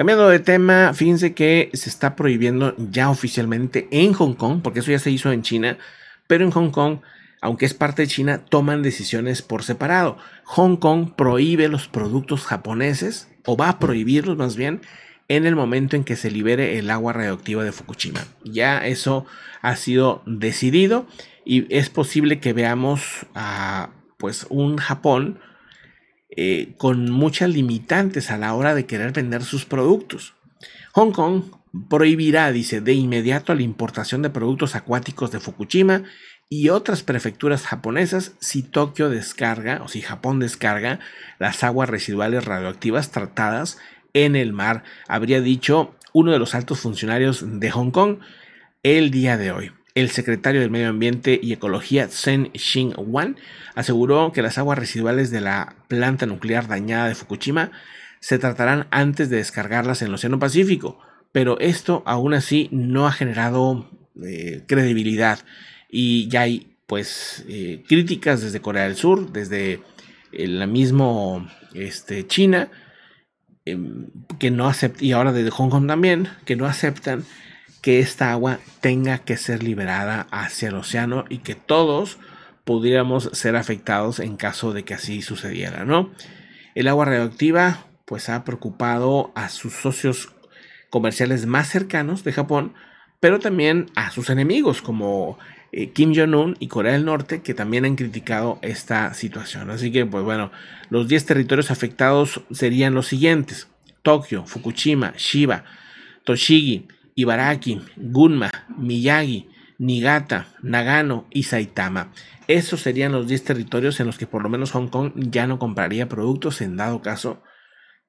Cambiando de tema, fíjense que se está prohibiendo ya oficialmente en Hong Kong, porque eso ya se hizo en China, pero en Hong Kong, aunque es parte de China, toman decisiones por separado. Hong Kong prohíbe los productos japoneses, o va a prohibirlos más bien, en el momento en que se libere el agua radioactiva de Fukushima. Ya eso ha sido decidido y es posible que veamos a pues un Japón eh, con muchas limitantes a la hora de querer vender sus productos. Hong Kong prohibirá, dice, de inmediato la importación de productos acuáticos de Fukushima y otras prefecturas japonesas si Tokio descarga o si Japón descarga las aguas residuales radioactivas tratadas en el mar, habría dicho uno de los altos funcionarios de Hong Kong el día de hoy. El secretario del Medio Ambiente y Ecología, Zhen xing wan aseguró que las aguas residuales de la planta nuclear dañada de Fukushima se tratarán antes de descargarlas en el Océano Pacífico, pero esto aún así no ha generado eh, credibilidad y ya hay pues eh, críticas desde Corea del Sur, desde eh, la misma este, China, em, que no y ahora desde Hong Kong también, que no aceptan que esta agua tenga que ser liberada hacia el océano y que todos pudiéramos ser afectados en caso de que así sucediera, ¿no? El agua radioactiva pues ha preocupado a sus socios comerciales más cercanos de Japón, pero también a sus enemigos como eh, Kim Jong-un y Corea del Norte, que también han criticado esta situación. Así que, pues bueno, los 10 territorios afectados serían los siguientes. Tokio, Fukushima, Shiba, Toshigi, Ibaraki, Gunma, Miyagi, Niigata, Nagano y Saitama. Esos serían los 10 territorios en los que por lo menos Hong Kong ya no compraría productos en dado caso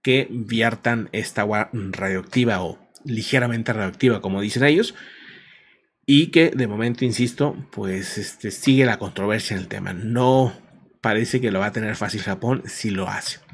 que viertan esta agua radioactiva o ligeramente radioactiva, como dicen ellos. Y que de momento, insisto, pues este, sigue la controversia en el tema. No parece que lo va a tener fácil Japón si lo hace.